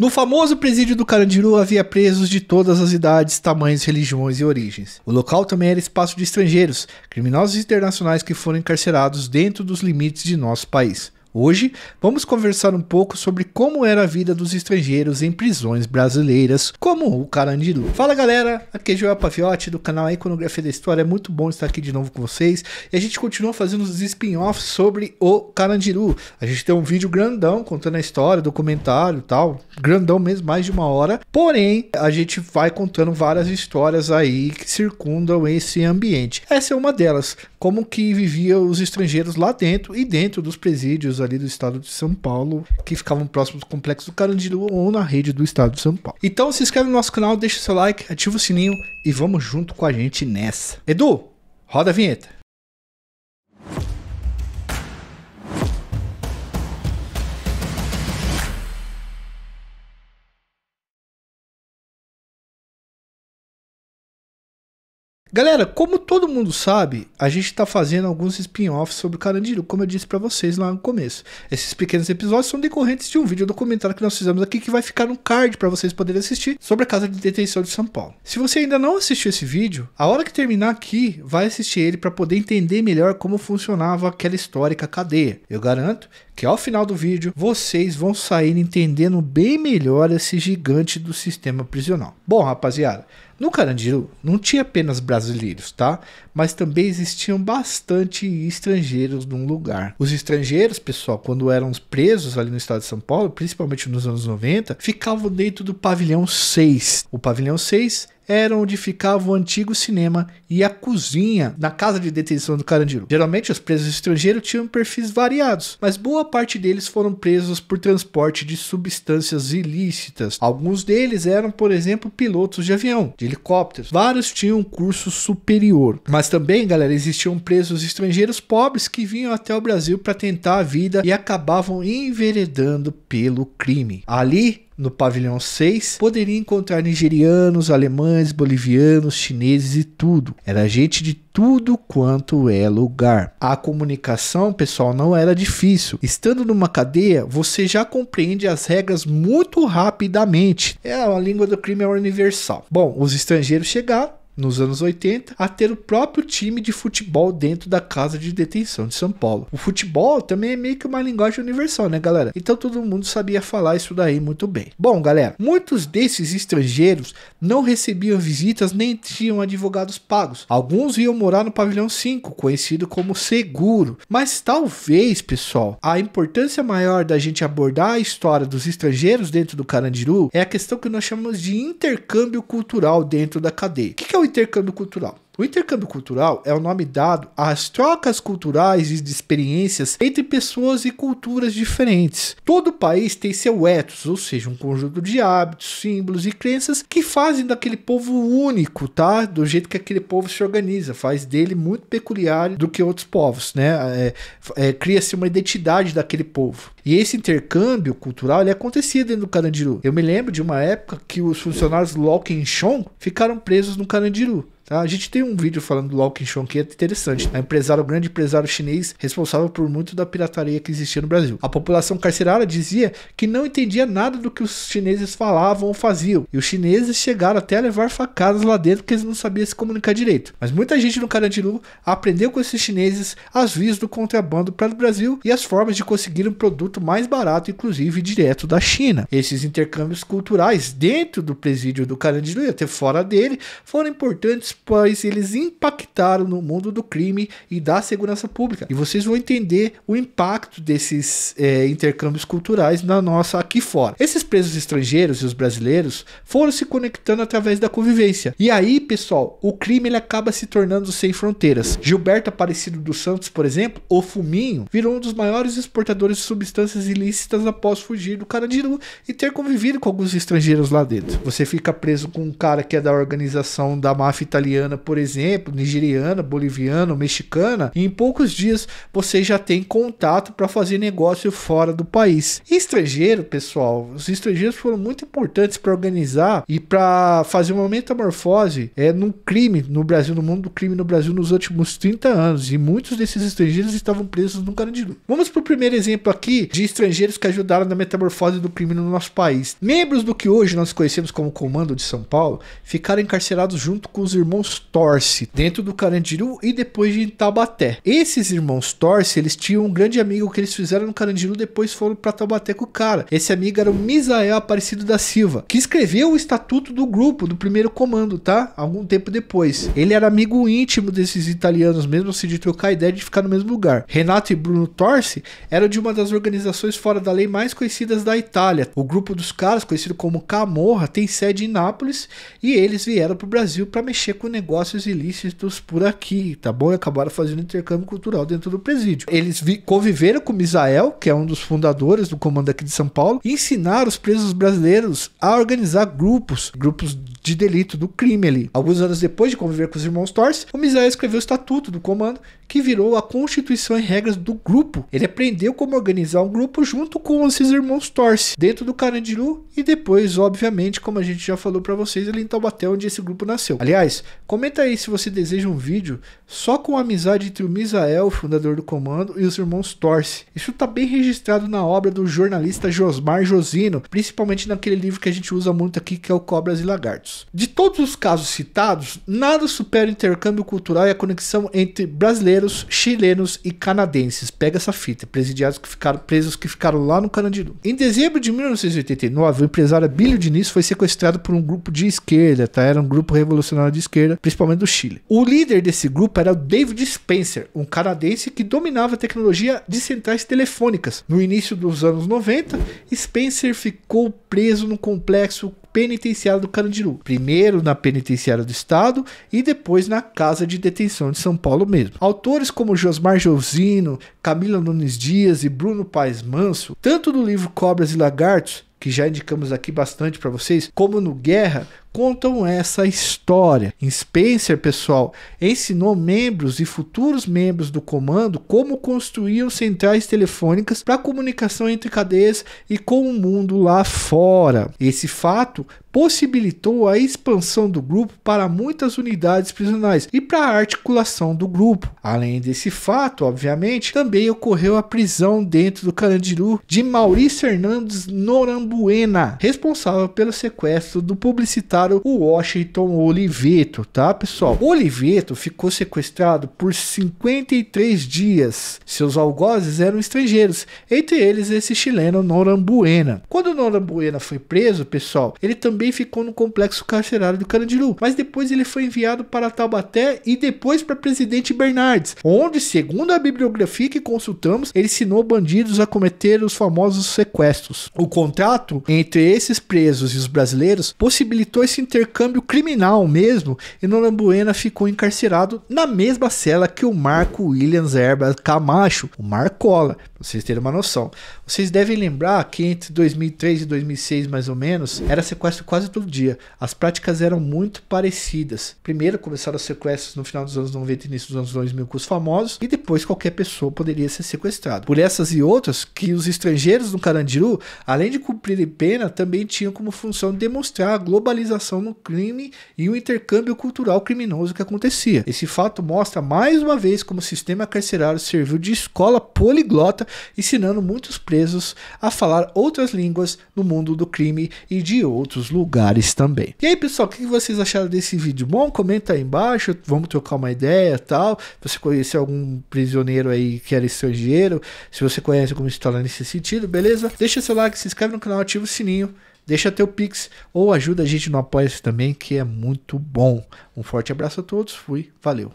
No famoso presídio do Carandiru havia presos de todas as idades, tamanhos, religiões e origens. O local também era espaço de estrangeiros, criminosos internacionais que foram encarcerados dentro dos limites de nosso país. Hoje vamos conversar um pouco sobre como era a vida dos estrangeiros em prisões brasileiras, como o Carandiru. Fala galera, aqui é Joel Paviotti do canal Econografia Iconografia da História. É muito bom estar aqui de novo com vocês e a gente continua fazendo os spin-offs sobre o Carandiru. A gente tem um vídeo grandão contando a história, documentário tal, grandão mesmo, mais de uma hora. Porém, a gente vai contando várias histórias aí que circundam esse ambiente. Essa é uma delas, como que viviam os estrangeiros lá dentro e dentro dos presídios ali do estado de São Paulo que ficavam próximos do complexo do Carandiru ou na rede do estado de São Paulo. Então se inscreve no nosso canal, deixa o seu like, ativa o sininho e vamos junto com a gente nessa. Edu, roda a vinheta. Galera, como todo mundo sabe, a gente está fazendo alguns spin-offs sobre o Carandiru, como eu disse para vocês lá no começo. Esses pequenos episódios são decorrentes de um vídeo documentário que nós fizemos aqui que vai ficar no card para vocês poderem assistir sobre a Casa de Detenção de São Paulo. Se você ainda não assistiu esse vídeo, a hora que terminar aqui, vai assistir ele para poder entender melhor como funcionava aquela histórica cadeia. Eu garanto que ao final do vídeo vocês vão sair entendendo bem melhor esse gigante do sistema prisional. Bom, rapaziada, no Carandiru não tinha apenas brasileiros, tá? Mas também existiam bastante estrangeiros num lugar. Os estrangeiros, pessoal, quando eram presos ali no estado de São Paulo, principalmente nos anos 90, ficavam dentro do pavilhão 6. O pavilhão 6 era onde ficava o antigo cinema e a cozinha na casa de detenção do Carandiru. Geralmente os presos estrangeiros tinham perfis variados, mas boa parte deles foram presos por transporte de substâncias ilícitas. Alguns deles eram, por exemplo, pilotos de avião, de helicópteros. Vários tinham um curso superior, mas também, galera, existiam presos estrangeiros pobres que vinham até o Brasil para tentar a vida e acabavam enveredando pelo crime. Ali no pavilhão 6, poderia encontrar nigerianos, alemães, bolivianos, chineses e tudo. Era gente de tudo quanto é lugar. A comunicação, pessoal, não era difícil. Estando numa cadeia, você já compreende as regras muito rapidamente. É a língua do crime é universal. Bom, os estrangeiros chegaram, nos anos 80, a ter o próprio time de futebol dentro da casa de detenção de São Paulo. O futebol também é meio que uma linguagem universal, né, galera? Então todo mundo sabia falar isso daí muito bem. Bom, galera, muitos desses estrangeiros não recebiam visitas nem tinham advogados pagos. Alguns iam morar no pavilhão 5, conhecido como seguro. Mas talvez, pessoal, a importância maior da gente abordar a história dos estrangeiros dentro do Carandiru é a questão que nós chamamos de intercâmbio cultural dentro da cadeia. O que é o intercâmbio cultural. O intercâmbio cultural é o nome dado às trocas culturais e de experiências entre pessoas e culturas diferentes. Todo país tem seu ethos, ou seja, um conjunto de hábitos, símbolos e crenças que fazem daquele povo único, tá? Do jeito que aquele povo se organiza, faz dele muito peculiar do que outros povos, né? É, é, Cria-se uma identidade daquele povo. E esse intercâmbio cultural ele acontecia dentro do Carandiru. Eu me lembro de uma época que os funcionários Shon ficaram presos no Carandiru. Tá? A gente tem um vídeo falando do Lao Qinshon que é interessante. É né? um empresário, um grande empresário chinês, responsável por muito da pirataria que existia no Brasil. A população carcerária dizia que não entendia nada do que os chineses falavam ou faziam. E os chineses chegaram até a levar facadas lá dentro porque eles não sabiam se comunicar direito. Mas muita gente no Carandiru aprendeu com esses chineses as vias do contrabando para o Brasil e as formas de conseguir um produto mais barato, inclusive direto da China. Esses intercâmbios culturais dentro do presídio do Carandiru e até fora dele foram importantes pois eles impactaram no mundo do crime e da segurança pública. E vocês vão entender o impacto desses é, intercâmbios culturais na nossa aqui fora. Esses presos estrangeiros e os brasileiros foram se conectando através da convivência. E aí, pessoal, o crime ele acaba se tornando sem fronteiras. Gilberto Aparecido dos Santos, por exemplo, o Fuminho, virou um dos maiores exportadores de substâncias ilícitas após fugir do Carandiru e ter convivido com alguns estrangeiros lá dentro. Você fica preso com um cara que é da organização da máfia italiana italiana, por exemplo, nigeriana, boliviana, mexicana, e em poucos dias você já tem contato para fazer negócio fora do país. E estrangeiro, pessoal, os estrangeiros foram muito importantes para organizar e para fazer uma metamorfose é, no crime no Brasil, no mundo do crime no Brasil nos últimos 30 anos. E muitos desses estrangeiros estavam presos no Carandiru. Vamos para o primeiro exemplo aqui de estrangeiros que ajudaram na metamorfose do crime no nosso país. Membros do que hoje nós conhecemos como Comando de São Paulo ficaram encarcerados junto com os irmãos irmãos Torce, dentro do Carandiru e depois de Taubaté. Esses irmãos Torce, eles tinham um grande amigo que eles fizeram no Carandiru, depois foram para Taubaté com o cara. Esse amigo era o Misael Aparecido da Silva, que escreveu o estatuto do grupo, do primeiro comando, tá? Algum tempo depois. Ele era amigo íntimo desses italianos, mesmo assim de trocar ideia de ficar no mesmo lugar. Renato e Bruno Torce eram de uma das organizações fora da lei mais conhecidas da Itália. O grupo dos caras, conhecido como Camorra, tem sede em Nápoles e eles vieram para o Brasil para mexer com negócios ilícitos por aqui, tá bom? E acabaram fazendo intercâmbio cultural dentro do presídio. Eles conviveram com Misael, que é um dos fundadores do comando aqui de São Paulo, e ensinaram os presos brasileiros a organizar grupos, grupos de delito, do crime ali. Alguns anos depois de conviver com os irmãos Torres, o Misael escreveu o estatuto do comando, que virou a constituição e regras do grupo. Ele aprendeu como organizar um grupo junto com esses irmãos Torce, dentro do Carandiru e depois, obviamente, como a gente já falou para vocês, ele em Taubaté, onde esse grupo nasceu. Aliás, Comenta aí se você deseja um vídeo só com a amizade entre o Misael, fundador do comando, e os irmãos Torce. Isso está bem registrado na obra do jornalista Josmar Josino, principalmente naquele livro que a gente usa muito aqui, que é o Cobras e Lagartos. De todos os casos citados, nada supera o intercâmbio cultural e a conexão entre brasileiros, chilenos e canadenses. Pega essa fita, presidiados que ficaram presos que ficaram lá no Canadá. Em dezembro de 1989, o empresário Bílio Diniz foi sequestrado por um grupo de esquerda, tá? Era um grupo revolucionário de esquerda esquerda, principalmente do Chile. O líder desse grupo era o David Spencer, um canadense que dominava a tecnologia de centrais telefônicas. No início dos anos 90, Spencer ficou preso no complexo penitenciário do Carandiru, primeiro na penitenciária do estado e depois na casa de detenção de São Paulo mesmo. Autores como Josmar Josino, Camila Nunes Dias e Bruno Paes Manso, tanto do livro Cobras e Lagartos que já indicamos aqui bastante para vocês, como no Guerra, contam essa história. Spencer, pessoal, ensinou membros e futuros membros do comando como construíam centrais telefônicas para comunicação entre cadeias e com o mundo lá fora. Esse fato possibilitou a expansão do grupo para muitas unidades prisionais e para a articulação do grupo. Além desse fato, obviamente, também ocorreu a prisão dentro do Carandiru de Maurício Hernandes Norambuena, responsável pelo sequestro do publicitário Washington Oliveto, tá, pessoal? Oliveto ficou sequestrado por 53 dias. Seus algozes eram estrangeiros, entre eles esse chileno Norambuena. Quando Norambuena foi preso, pessoal, ele também também ficou no complexo carcerário do Carandiru, mas depois ele foi enviado para Taubaté e depois para Presidente Bernardes, onde, segundo a bibliografia que consultamos, ele ensinou bandidos a cometer os famosos sequestros. O contrato entre esses presos e os brasileiros possibilitou esse intercâmbio criminal mesmo, e Nolambuena ficou encarcerado na mesma cela que o Marco Williams Herbert Camacho, o Marcola, vocês terem uma noção. Vocês devem lembrar que entre 2003 e 2006, mais ou menos, era sequestro quase todo dia. As práticas eram muito parecidas. Primeiro começaram os sequestros no final dos anos 90 e início dos anos 2000 com os famosos, e depois qualquer pessoa poderia ser sequestrada. Por essas e outras, que os estrangeiros no Carandiru, além de cumprirem pena, também tinham como função demonstrar a globalização no crime e o intercâmbio cultural criminoso que acontecia. Esse fato mostra mais uma vez como o sistema carcerário serviu de escola poliglota ensinando muitos presos a falar outras línguas no mundo do crime e de outros lugares também. E aí, pessoal, o que vocês acharam desse vídeo? Bom, comenta aí embaixo, vamos trocar uma ideia tal. Se você conhece algum prisioneiro aí que era estrangeiro, se você conhece alguma história tá nesse sentido, beleza? Deixa seu like, se inscreve no canal, ativa o sininho deixa teu pix ou ajuda a gente no apoia também, que é muito bom. Um forte abraço a todos, fui, valeu.